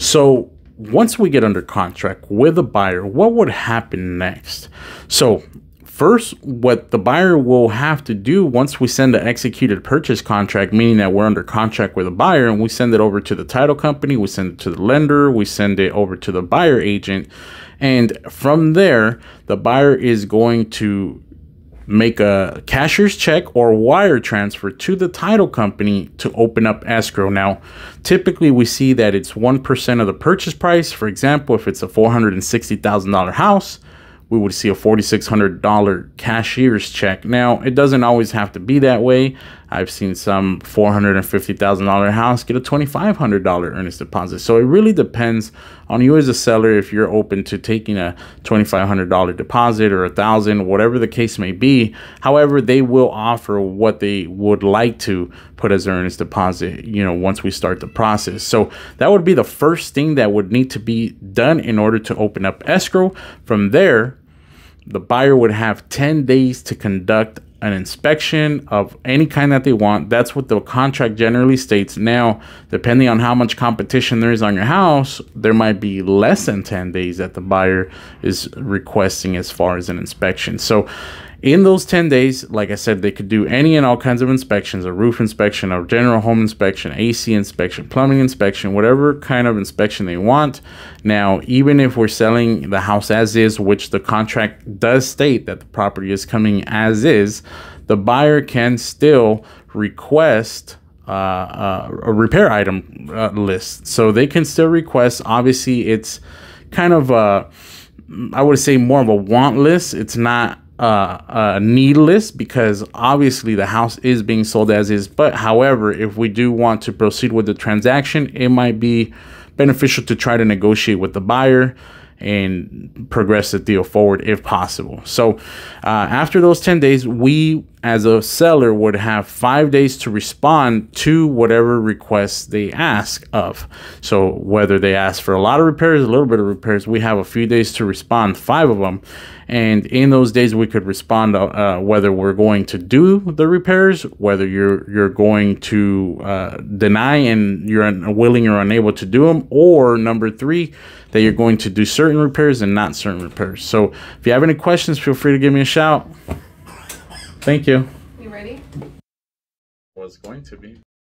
So once we get under contract with a buyer, what would happen next? So First, what the buyer will have to do once we send the executed purchase contract, meaning that we're under contract with a buyer and we send it over to the title company, we send it to the lender, we send it over to the buyer agent. And from there, the buyer is going to make a cashier's check or wire transfer to the title company to open up escrow. Now, typically we see that it's 1% of the purchase price. For example, if it's a $460,000 house, we would see a $4,600 cashier's check. Now, it doesn't always have to be that way. I've seen some $450,000 house get a $2,500 earnest deposit. So it really depends on you as a seller if you're open to taking a $2,500 deposit or a thousand, whatever the case may be. However, they will offer what they would like to put as earnest deposit, you know, once we start the process. So that would be the first thing that would need to be done in order to open up escrow. From there, the buyer would have 10 days to conduct an inspection of any kind that they want. That's what the contract generally states. Now, depending on how much competition there is on your house, there might be less than 10 days that the buyer is requesting as far as an inspection. So in those 10 days, like I said, they could do any and all kinds of inspections a roof inspection, a general home inspection, AC inspection, plumbing inspection, whatever kind of inspection they want. Now, even if we're selling the house as is, which the contract does state that the property is coming as is, the buyer can still request. Uh, uh, a repair item uh, list, so they can still request. Obviously, it's kind of a, I would say more of a want list. It's not uh, uh, needless because obviously the house is being sold as is. But however, if we do want to proceed with the transaction, it might be beneficial to try to negotiate with the buyer and progress the deal forward if possible. So uh, after those 10 days, we as a seller would have five days to respond to whatever requests they ask of. So whether they ask for a lot of repairs, a little bit of repairs, we have a few days to respond, five of them. And in those days, we could respond uh, uh whether we're going to do the repairs, whether you're you're going to uh, deny and you're unwilling or unable to do them, or number three, that you're going to do certain repairs and not certain repairs. So if you have any questions, feel free to give me a shout. Thank you. You ready? Was going to be.